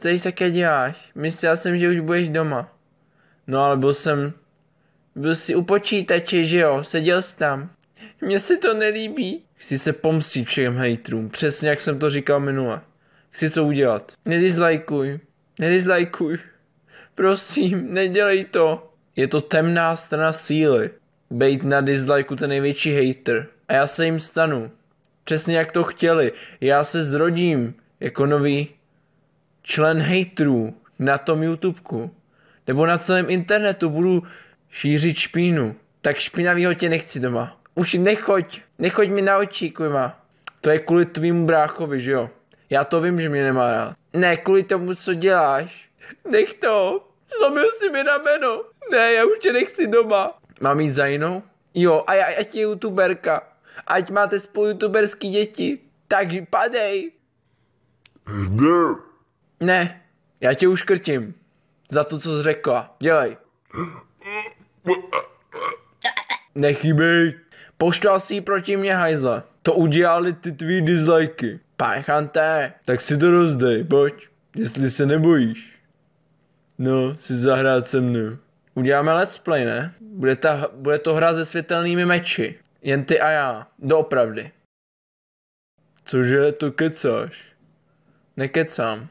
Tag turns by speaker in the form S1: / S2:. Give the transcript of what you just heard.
S1: co teď také děláš? Myslel jsem, že už budeš doma. No ale byl jsem... Byl jsi u počítače, že jo? Seděl jsi tam. Mně se to nelíbí. Chci se pomstit všem hejtrům, přesně jak jsem to říkal minule. Chci to udělat. Nedizlajkuj. Nedizlajkuj. Prosím, nedělej to. Je to temná strana síly. Bejt na dislajku ten největší hater. A já se jim stanu. Přesně jak to chtěli. Já se zrodím jako nový člen hejtrů na tom YouTubeku nebo na celém internetu budu šířit špínu, tak špinavýho tě nechci doma. Už nechoď, nechoď mi na oči, kujma. To je kvůli tvým bráchovi, že jo? Já to vím, že mě nemá rád. Ne, kvůli tomu, co děláš. Nech to, zlomil si mi rameno. Ne, já už tě nechci doma. Mám jít za jinou? Jo, a já, ať je youtuberka. Ať máte spolu youtuberský děti. takže padej. Zde. Ne, já tě uškrtím. Za to, co jsi řekla. Dělej. Nechybej. Poštal jsi proti mě hajzle. To udělali ty tvý dislajky. Páchanté, tak si to rozdej, pojď, jestli se nebojíš. No, si zahrát se mnou. Uděláme let's play, ne? Bude, ta, bude to hra se světelnými meči. Jen ty a já. Doopravdy. Cože to kecáš? Nekecám.